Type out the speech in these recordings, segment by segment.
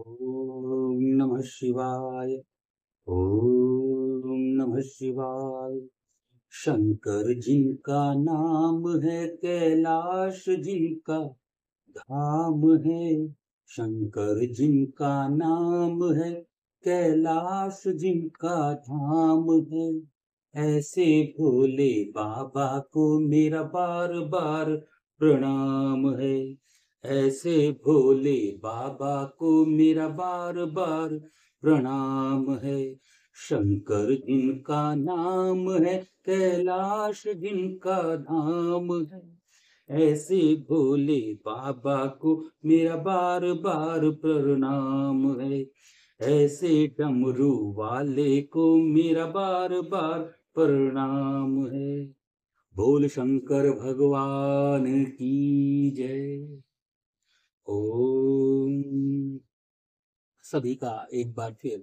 ओम नमः शिवाय ओम नमः शिवाय शंकर जिनका नाम है कैलाश जिनका धाम है शंकर जिनका नाम है कैलाश जिनका धाम है ऐसे भोले बाबा को मेरा बार बार प्रणाम है ऐसे भोले बाबा को मेरा बार बार प्रणाम है शंकर जिनका नाम है कैलाश जिनका धाम है ऐसे भोले बाबा को मेरा बार बार प्रणाम है ऐसे डमरू वाले को मेरा बार बार प्रणाम है भोल शंकर भगवान की जय ओम सभी का एक बार फिर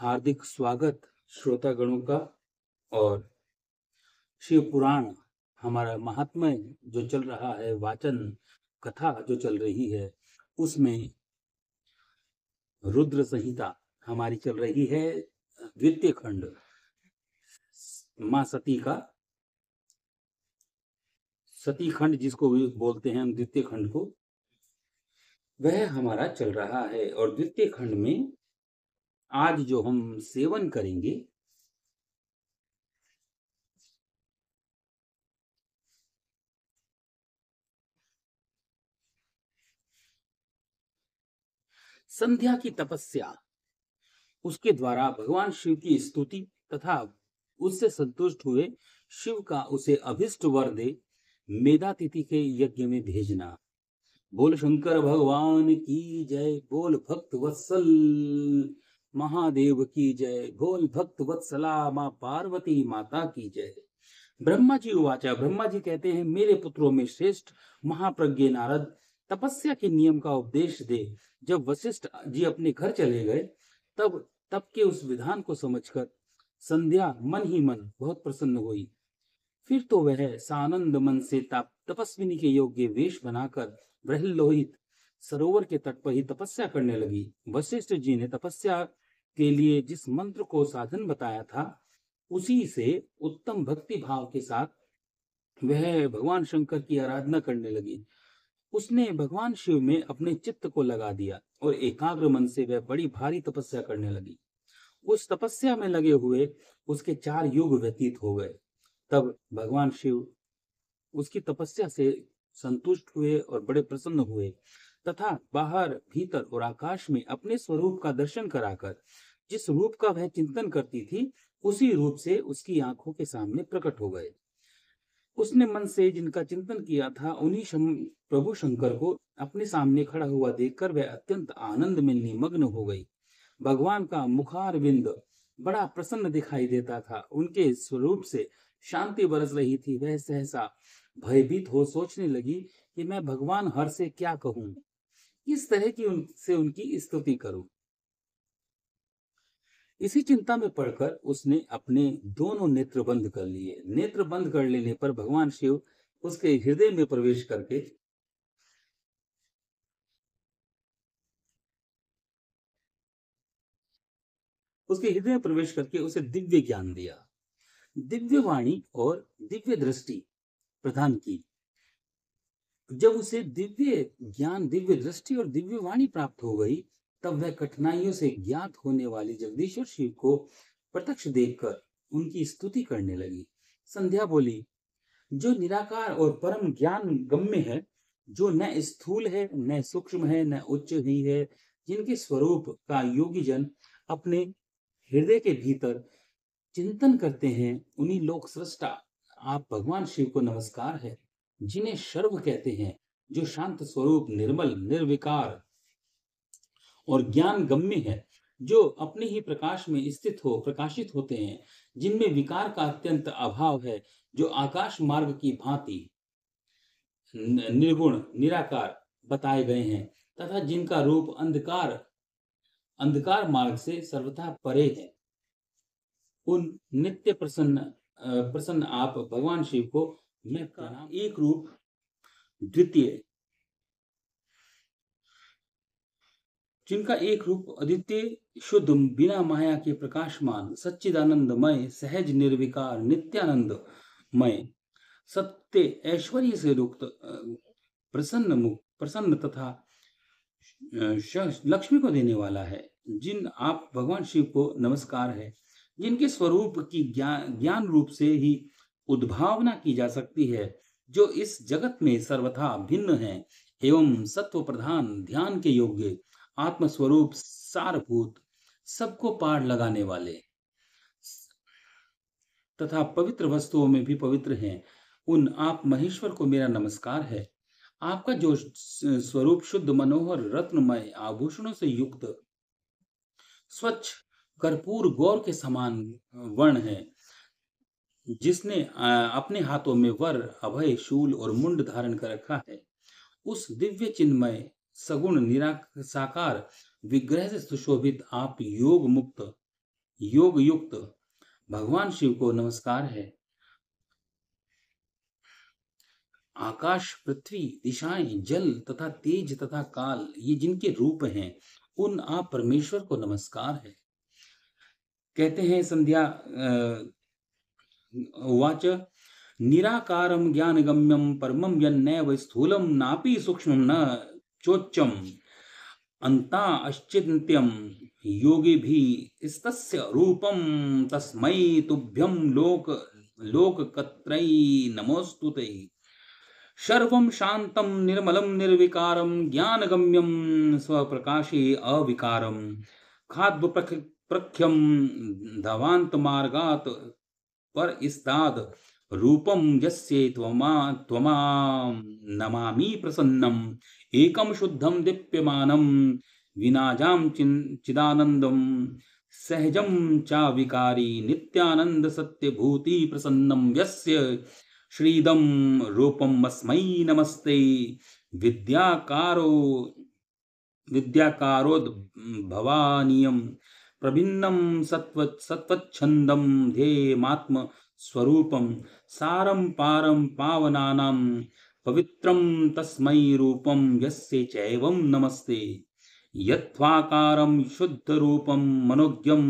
हार्दिक स्वागत श्रोता गणों का और शिव पुराण हमारा महात्मा जो चल रहा है वाचन कथा जो चल रही है उसमें रुद्र संहिता हमारी चल रही है द्वितीय खंड माँ सती का सती खंड जिसको भी बोलते हैं हम द्वितीय खंड को वह हमारा चल रहा है और द्वितीय खंड में आज जो हम सेवन करेंगे संध्या की तपस्या उसके द्वारा भगवान शिव की स्तुति तथा उससे संतुष्ट हुए शिव का उसे अभिष्ट वर दे मेधा तिथि के यज्ञ में भेजना बोल शंकर भगवान की जय बोल भक्त वत्सल महादेव की जय बोल भक्त वत्सला माँ पार्वती माता की जय ब्रह्मा जी उवाचा ब्रह्मा जी कहते हैं मेरे पुत्रों में श्रेष्ठ महाप्रज्ञ नारद तपस्या के नियम का उपदेश दे जब वशिष्ठ जी अपने घर चले गए तब तब के उस विधान को समझकर संध्या मन ही मन बहुत प्रसन्न हुई फिर तो वह सानंद मन से तप तपस्विनी के योग्य वेश बनाकर ब्रहलोहित सरोवर के तट पर ही तपस्या करने लगी वशिष्ठ जी ने तपस्या के लिए जिस मंत्र को साधन बताया था उसी से उत्तम भक्ति भाव के साथ वह भगवान शंकर की आराधना करने लगी उसने भगवान शिव में अपने चित्त को लगा दिया और एकाग्र मन से वह बड़ी भारी तपस्या करने लगी उस तपस्या में लगे हुए उसके चार युग व्यतीत हो गए तब भगवान शिव उसकी तपस्या से संतुष्ट हुए और बड़े प्रसन्न हुए तथा बाहर भीतर और आकाश में अपने स्वरूप का दर्शन कराकर जिस रूप का वह चिंतन करती थी उसी रूप से उसकी आंखों के सामने प्रकट हो गए उसने मन से जिनका चिंतन किया था उन्हीं प्रभु शंकर को अपने सामने खड़ा हुआ देखकर वह अत्यंत आनंद में निमग्न हो गई भगवान का मुखार बिंद बड़ा प्रसन्न दिखाई देता था उनके स्वरूप से शांति बरस रही थी वह सहसा भयभीत हो सोचने लगी कि मैं भगवान हर से क्या कहूं किस तरह की उनसे उनकी स्तुति करूं इसी चिंता में पड़कर उसने अपने दोनों नेत्र बंद कर लिए नेत्र बंद कर लेने पर भगवान शिव उसके हृदय में प्रवेश करके उसके हृदय में प्रवेश करके उसे दिव्य ज्ञान दिया दिव्य वाणी और दिव्य दृष्टि प्रदान की जब उसे दिव्य ज्ञान दिव्य दृष्टि और दिव्य वाणी प्राप्त हो गई तब वह कठिनाइयों से ज्ञात होने वाले जगदीश्वर शिव को प्रत्यक्ष देखकर उनकी स्तुति करने लगी संध्या बोली जो निराकार और परम ज्ञान गम्य है जो न स्थूल है न सूक्ष्म है न उच्च ही है जिनके स्वरूप का योगी जन अपने हृदय के भीतर चिंतन करते हैं उन्हीं लोक सृष्टा आप भगवान शिव को नमस्कार है जिन्हें सर्व कहते हैं जो शांत स्वरूप निर्मल निर्विकार और ज्ञान गम्य है जो अपने ही प्रकाश में स्थित हो प्रकाशित होते हैं जिनमें विकार का अत्यंत अभाव है जो आकाश मार्ग की भांति निर्गुण निराकार बताए गए हैं तथा जिनका रूप अंधकार अंधकार मार्ग से सर्वथा परे है उन नित्य प्रसन्न प्रसन्न आप भगवान शिव को मैं प्रणाम एक रूप द्वितीय जिनका एक रूप अद्वितीय शुद्ध बिना माया के प्रकाशमान सच्चिदानंदमय सहज निर्विकार नित्यानंद मय सत्य ऐश्वर्य से रुक्त प्रसन्न मुख प्रसन्न तथा लक्ष्मी को देने वाला है जिन आप भगवान शिव को नमस्कार है जिनके स्वरूप की ज्ञान ज्ञान रूप से ही उद्भावना की जा सकती है जो इस जगत में सर्वथा भिन्न है एवं सत्व प्रधान ध्यान के योग्य आत्मस्वरूप सारभूत सबको पार लगाने वाले तथा पवित्र वस्तुओं में भी पवित्र हैं उन आप महेश्वर को मेरा नमस्कार है आपका जो स्वरूप शुद्ध मनोहर रत्नमय आभूषणों से युक्त स्वच्छ कर्पूर गौर के समान वर्ण है जिसने अपने हाथों में वर अभय शूल और मुंड धारण कर रखा है उस दिव्य चिन्मय सगुण साकार विग्रह से सुशोभित आप योग मुक्त योग युक्त भगवान शिव को नमस्कार है आकाश पृथ्वी दिशाएं जल तथा तेज तथा काल ये जिनके रूप हैं उन आप परमेश्वर को नमस्कार है कहते हैं संध्या उवाच निराकारम ज्ञानगम्यम परमम यन्नैव स्थूलम नापि सूक्ष्म न चोच्चम अंता अश्चिंत्यम योगी भी स्तस्य रूपम तस्मै तुभ्यम लोक लोक लोककत्रै नमोऽस्तु ते सर्वं शान्तं निर्मलं निर्विकारं ज्ञानगम्यं स्वप्रकाशे अविकारं खाद्य प्रख्यम धवांत मार्गात पर इस्ताद रूपम यस्ये त्वमा त्वमा नमामि प्रसन्नम एकम शुद्धम दिप्यमानम विनाजाम चिदानंदम सहजम चा विकारी नित्यानंद सत्य भूति प्रसन्नम यस्य श्रीदम रूपम अस्मै नमस्ते विद्याकारो विद्याकारो भवानियम प्रभिन्नं सत्वत् सत्वच्छन्दं ध्येयमात्म स्वरूपं सारं पारं पावनानां पवित्रं तस्मै रूपं यस्य चैवं नमस्ते यत्त्वाकारं शुद्धरूपं मनोज्ञं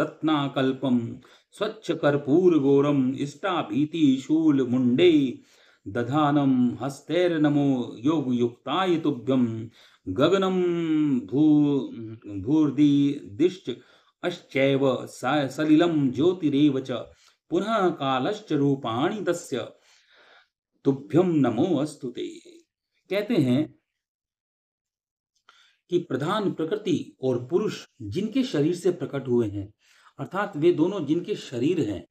रत्नाकल्पं स्वच्छकर्पूरघोरम् इष्टाभीतिशूलमुण्डे दधानं हस्तैर्नमो योगयुक्ताय तुभ्यं गगनम भू भूर्दी दिश्च अश्चैव सलिलम ज्योतिरेव च पुनः कालश्च रूपाणि तस्य तुभ्यम नमो अस्तु ते कहते हैं कि प्रधान प्रकृति और पुरुष जिनके शरीर से प्रकट हुए हैं अर्थात वे दोनों जिनके शरीर हैं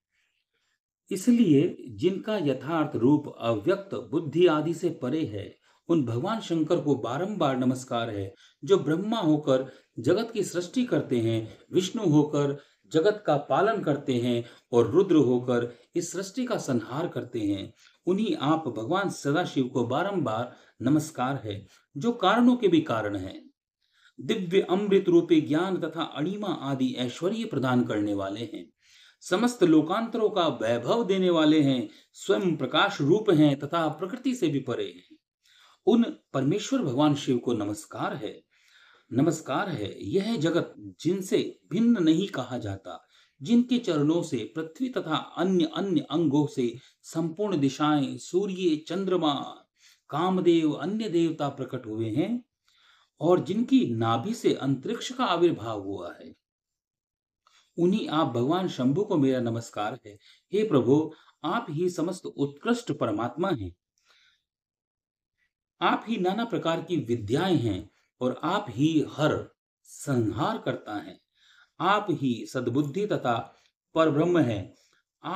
इसलिए जिनका यथार्थ रूप अव्यक्त बुद्धि आदि से परे है उन भगवान शंकर को बारंबार नमस्कार है जो ब्रह्मा होकर जगत की सृष्टि करते हैं विष्णु होकर जगत का पालन करते हैं और रुद्र होकर इस सृष्टि का संहार करते हैं उन्हीं आप भगवान सदाशिव को बारंबार नमस्कार है जो कारणों के भी कारण हैं दिव्य अमृत रूपी ज्ञान तथा अणिमा आदि ऐश्वर्य प्रदान करने वाले हैं समस्त लोकांतरों का वैभव देने वाले हैं स्वयं प्रकाश रूप हैं तथा प्रकृति से भी परे हैं उन परमेश्वर भगवान शिव को नमस्कार है नमस्कार है यह जगत जिनसे भिन्न नहीं कहा जाता जिनके चरणों से पृथ्वी तथा अन्य अन्य अंगों से संपूर्ण दिशाएं सूर्य चंद्रमा कामदेव अन्य देवता प्रकट हुए हैं और जिनकी नाभि से अंतरिक्ष का आविर्भाव हुआ है उन्हीं आप भगवान शंभु को मेरा नमस्कार है हे प्रभु आप ही समस्त उत्कृष्ट परमात्मा हैं आप ही नाना प्रकार की विद्याएं हैं और आप ही हर संहार करता है आप ही सद्बुद्धि तथा पर ब्रह्म है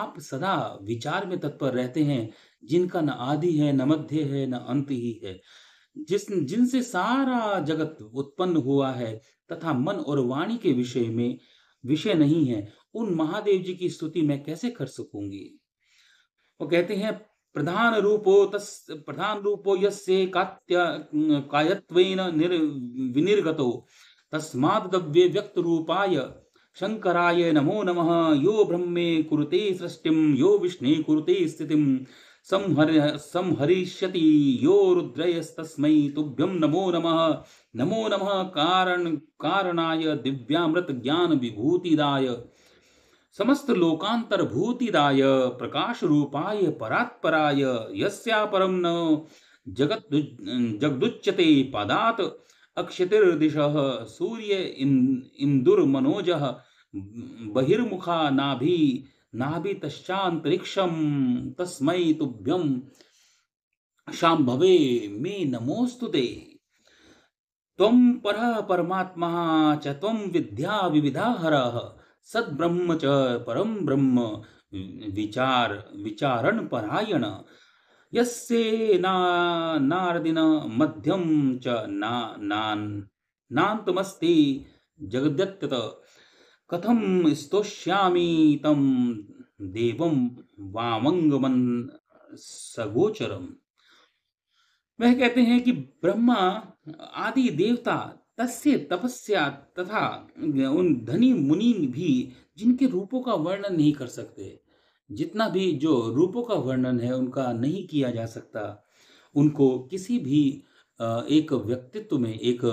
आप सदा विचार में तत्पर रहते हैं जिनका न आदि है न मध्य है न अंत ही है जिस जिनसे सारा जगत उत्पन्न हुआ है तथा मन और वाणी के विषय में विषय नहीं है उन महादेव जी की स्तुति मैं कैसे कर सकूंगी वो कहते हैं प्रधान रूपो तस् प्रधान रूपो यस्य कात्य कायत्वेन निर् विनिर्गतो तस्मात् दव्ये व्यक्त रूपाय शंकराय नमो नमः यो ब्रह्मे कुरुते सृष्टिम यो विष्णे कुरुते स्थितिम संहर संहरिष्यति यो रुद्रयस्तस्मै तुभ्यं नमो नमः नमो नमः कारण कारणाय दिव्यामृत ज्ञान विभूतिदाय समस्त लोकांतर्भूतिदाय प्रकाश रूपाय परात्पराय यस्यापरम न जगत जगदुच्यते पदात अक्षतिर्दिश सूर्य इंदुर मनोजः बहिर्मुखा नाभि नाभि तश्चांतरिक्षम तस्मै तुभ्यम शाम्भवे मे नमोऽस्तु ते त्वं परः परमात्मा च त्वं विद्या हरः सद्ब्रह्म च परम ब्रह्म विचार विचारण परायण ना नारदिन मध्यम च ना नान नान्तमस्ति जगद्यत्यत कथम स्तोष्यामि तं देवं वामंगमन सगोचरम वह कहते हैं कि ब्रह्मा आदि देवता तस्य तपस्या तथा उन धनी मुनि भी जिनके रूपों का वर्णन नहीं कर सकते जितना भी जो रूपों का वर्णन है उनका नहीं किया जा सकता उनको किसी भी एक व्यक्तित्व में एक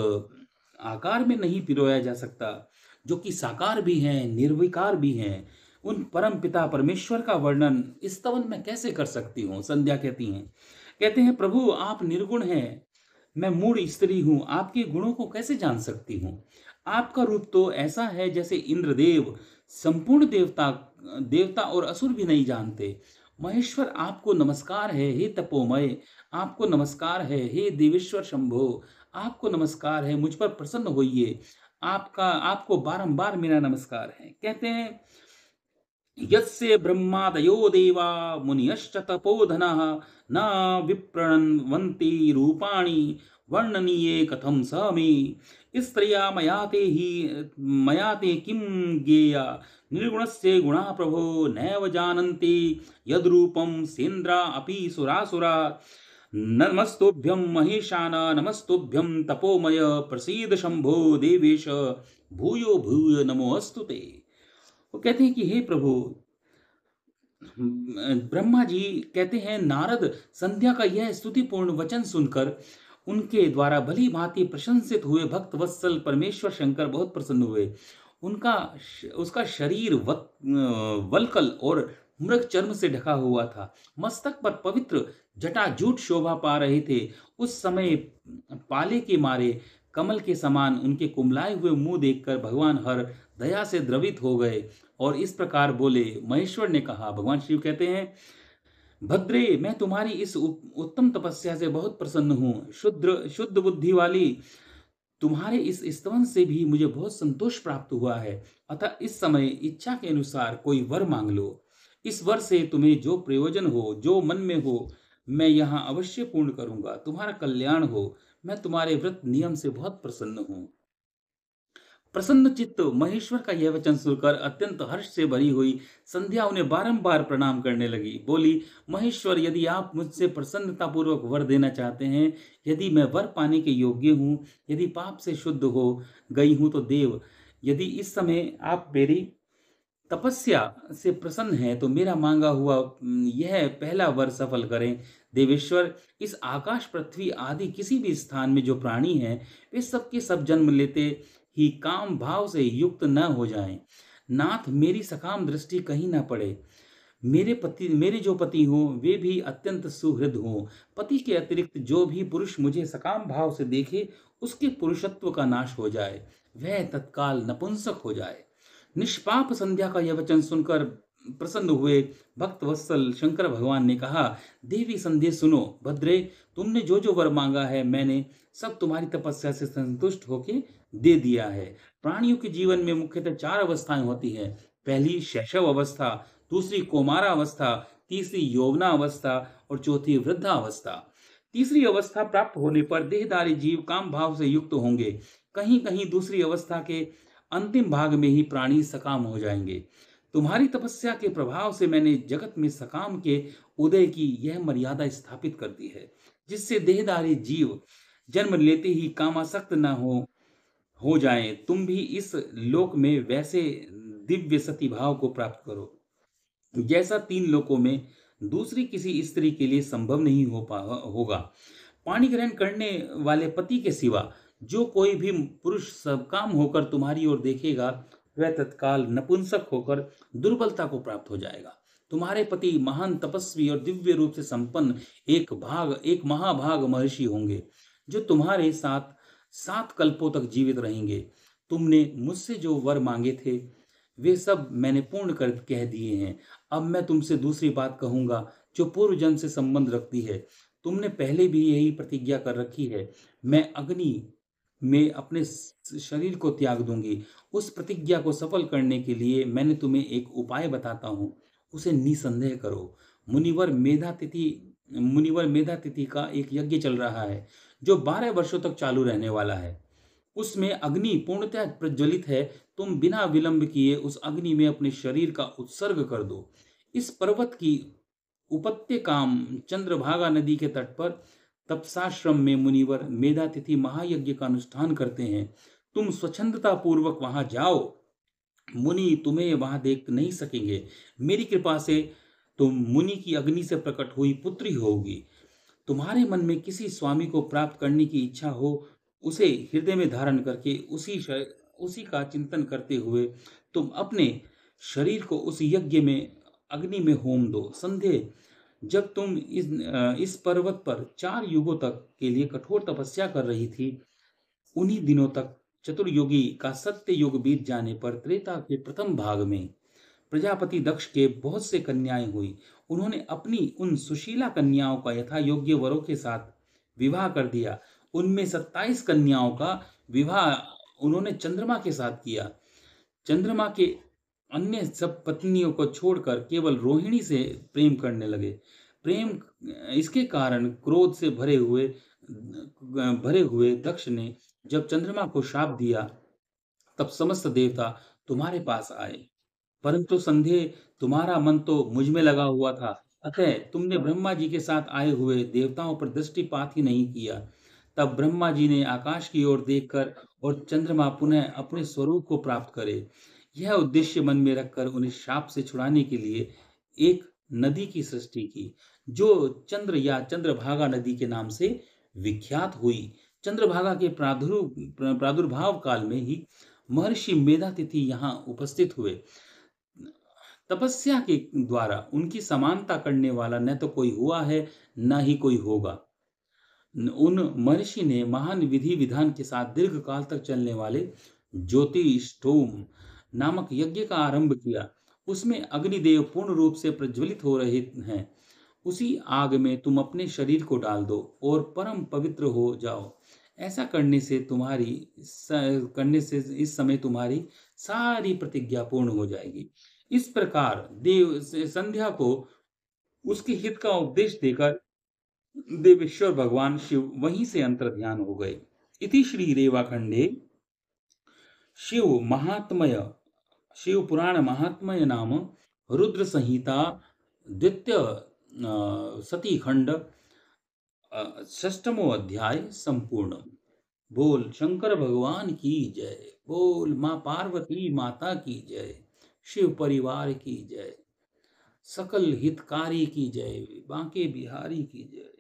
आकार में नहीं पिरोया जा सकता जो कि साकार भी हैं निर्विकार भी हैं उन परम पिता परमेश्वर का वर्णन इस तवन में कैसे कर सकती हूँ संध्या कहती हैं कहते हैं प्रभु आप निर्गुण हैं मैं मूड स्त्री हूँ आपके गुणों को कैसे जान सकती हूँ आपका रूप तो ऐसा है जैसे इंद्रदेव संपूर्ण देवता देवता और असुर भी नहीं जानते महेश्वर आपको नमस्कार है हे तपोमय आपको नमस्कार है हे देवेश्वर शंभो आपको नमस्कार है मुझ पर प्रसन्न होइए आपका आपको बारंबार मेरा नमस्कार है कहते हैं यस्य ब्रह्मादयो देवा मुनियश्च तपोधनः न विप्रणवंती रूपाणी वर्णनीय कथम स मे स्त्रिया मयाते ही मयाते किम ते निर्गुण से गुणा प्रभो नैव जानते यदूप सेन्द्रा अपि सुरासुरा नमस्तोभ्यं महेशान नमस्तोभ्यं तपोमय प्रसीद शंभो देवेश भूयो भूय नमोस्तु ते वो कहते हैं कि हे प्रभु ब्रह्मा जी कहते हैं नारद संध्या का यह स्तुतिपूर्ण वचन सुनकर उनके द्वारा भली भांति प्रशंसित हुए भक्त वत्सल परमेश्वर शंकर बहुत प्रसन्न हुए उनका उसका शरीर वलकल और मृग चर्म से ढका हुआ था मस्तक पर पवित्र जटा जूट शोभा पा रहे थे उस समय पाले के मारे कमल के समान उनके कुमलाए हुए मुंह देखकर भगवान हर दया से द्रवित हो गए और इस प्रकार बोले महेश्वर ने कहा भगवान शिव कहते हैं भद्रे मैं तुम्हारी इस उत्तम तपस्या से बहुत प्रसन्न हूँ शुद्र शुद्ध बुद्धि वाली तुम्हारे इस स्तवन से भी मुझे बहुत संतोष प्राप्त हुआ है अतः इस समय इच्छा के अनुसार कोई वर मांग लो इस वर से तुम्हें जो प्रयोजन हो जो मन में हो मैं यहाँ अवश्य पूर्ण करूंगा तुम्हारा कल्याण हो मैं तुम्हारे व्रत नियम से बहुत प्रसन्न हूँ प्रसन्न चित्त महेश्वर का यह वचन सुनकर अत्यंत हर्ष से भरी हुई संध्या उन्हें बारंबार प्रणाम करने लगी बोली महेश्वर यदि आप मुझसे प्रसन्नता पूर्वक वर देना चाहते हैं यदि मैं वर पाने के योग्य हूँ यदि पाप से शुद्ध हो गई हूँ तो देव यदि इस समय आप मेरी तपस्या से प्रसन्न हैं तो मेरा मांगा हुआ यह पहला वर सफल करें देवेश्वर इस आकाश पृथ्वी आदि किसी भी स्थान में जो प्राणी हैं वे सबके सब जन्म लेते ही काम भाव से युक्त न हो जाए नाथ मेरी सकाम दृष्टि कहीं ना पड़े मेरे पति मेरे जो पति हों वे भी अत्यंत सुहृद हों पति के अतिरिक्त जो भी पुरुष मुझे सकाम भाव से देखे उसके पुरुषत्व का नाश हो जाए वह तत्काल नपुंसक हो जाए निष्पाप संध्या का यह वचन सुनकर प्रसन्न हुए भक्त वत्सल शंकर भगवान ने कहा देवी संदेश सुनो भद्रे तुमने जो जो वर मांगा है मैंने सब तुम्हारी तपस्या से संतुष्ट होके दे दिया है प्राणियों के जीवन में मुख्यतः चार अवस्थाएं होती हैं पहली शैशव अवस्था दूसरी कोमारा अवस्था तीसरी यौवना अवस्था और चौथी वृद्धा अवस्था तीसरी अवस्था प्राप्त होने पर देहदारी जीव काम भाव से युक्त होंगे कहीं कहीं दूसरी अवस्था के अंतिम भाग में ही प्राणी सकाम हो जाएंगे तुम्हारी तपस्या के प्रभाव से मैंने जगत में सकाम के उदय की यह मर्यादा स्थापित कर दी है जिससे देहदारी जीव जन्म लेते ही कामासक्त न हो हो जाए तुम भी इस लोक में वैसे दिव्य सती भाव को प्राप्त करो जैसा तीन लोकों में दूसरी किसी स्त्री के लिए संभव नहीं हो पा होगा पानी ग्रहण करने वाले पति के सिवा जो कोई भी पुरुष सबकाम होकर तुम्हारी ओर देखेगा वह तत्काल नपुंसक होकर दुर्बलता को प्राप्त हो जाएगा तुम्हारे पति महान तपस्वी और दिव्य रूप से संपन्न एक भाग एक महाभाग महर्षि होंगे जो तुम्हारे साथ सात कल्पों तक जीवित रहेंगे तुमने मुझसे जो वर मांगे थे वे सब मैंने पूर्ण कर कह दिए हैं अब मैं तुमसे दूसरी बात कहूंगा जो पूर्व जन्म से संबंध रखती है तुमने पहले भी यही प्रतिज्ञा कर रखी है मैं अग्नि मैं अपने शरीर को त्याग दूंगी उस प्रतिज्ञा को सफल करने के लिए मैंने तुम्हें एक उपाय बताता हूँ उसे निसंदेह करो मुनिवर मेधा तिथि मुनिवर मेधा तिथि का एक यज्ञ चल रहा है जो बारह वर्षों तक चालू रहने वाला है उसमें अग्नि पूर्णतः प्रज्वलित है तुम बिना विलंब किए उस अग्नि में अपने शरीर का उत्सर्ग कर दो इस पर्वत की उपत्य काम चंद्रभागा नदी के तट पर तपसाश्रम में मुनिवर मेधातिथि महायज्ञ का अनुष्ठान करते हैं तुम स्वच्छंदता पूर्वक वहां जाओ मुनि तुम्हें वहां देख नहीं सकेंगे मेरी कृपा से तुम मुनि की अग्नि से प्रकट हुई पुत्री होगी तुम्हारे मन में किसी स्वामी को प्राप्त करने की इच्छा हो उसे हृदय में धारण करके उसी उसी का चिंतन करते हुए तुम अपने शरीर को उस यज्ञ में अग्नि में होम दो संदेह जब तुम इस इस पर्वत पर चार युगों तक के लिए कठोर तपस्या कर रही थी उन्हीं दिनों तक चतुर्युगी का सत्य युग बीत जाने पर त्रेता के प्रथम भाग में प्रजापति दक्ष के बहुत से कन्याएं हुई उन्होंने अपनी उन सुशीला कन्याओं का यथा योग्य वरों के साथ विवाह कर दिया उनमें सत्ताईस कन्याओं का विवाह उन्होंने चंद्रमा के साथ किया चंद्रमा के अन्य सब पत्नियों को छोड़कर केवल रोहिणी से प्रेम करने लगे प्रेम इसके कारण क्रोध से भरे हुए भरे हुए दक्ष ने जब चंद्रमा को श्राप दिया तब समस्त देवता तुम्हारे पास आए परंतु संधेय तुम्हारा मन तो मुझ में लगा हुआ था अतः तुमने ब्रह्मा जी के साथ आए हुए देवताओं पर दृष्टिपात ही नहीं किया तब ब्रह्मा जी ने आकाश की ओर देखकर और चंद्रमा पुनः अपने स्वरूप को प्राप्त करे यह उद्देश्य मन में रखकर उन्हें शाप से छुड़ाने के लिए एक नदी की सृष्टि की जो चंद्र या चंद्रभागा नदी के नाम से विख्यात हुई चंद्रभागा के प्रादुर्भाव काल में ही महर्षि मेधातिथि यहाँ उपस्थित हुए तपस्या के द्वारा उनकी समानता करने वाला न तो कोई हुआ है न ही कोई होगा उन महर्षि ने महान विधि विधान के साथ दीर्घ काल तक चलने वाले ज्योतिष नामक यज्ञ का आरंभ किया उसमें अग्निदेव पूर्ण रूप से प्रज्वलित हो रहे हैं उसी आग में तुम अपने शरीर को डाल दो और परम पवित्र हो जाओ ऐसा करने से तुम्हारी करने से इस समय तुम्हारी सारी प्रतिज्ञा पूर्ण हो जाएगी इस प्रकार देव संध्या को उसके हित का उपदेश देकर देवेश्वर भगवान शिव वहीं से अंतर ध्यान हो गए इति श्री रेवाखंडे शिव महात्मय शिव पुराण महात्मय नाम रुद्र संहिता द्वितीय सती खंड षष्टमो अध्याय संपूर्ण बोल शंकर भगवान की जय बोल माँ पार्वती माता की जय शिव परिवार की जय सकल हितकारी की जय बांके बिहारी की जय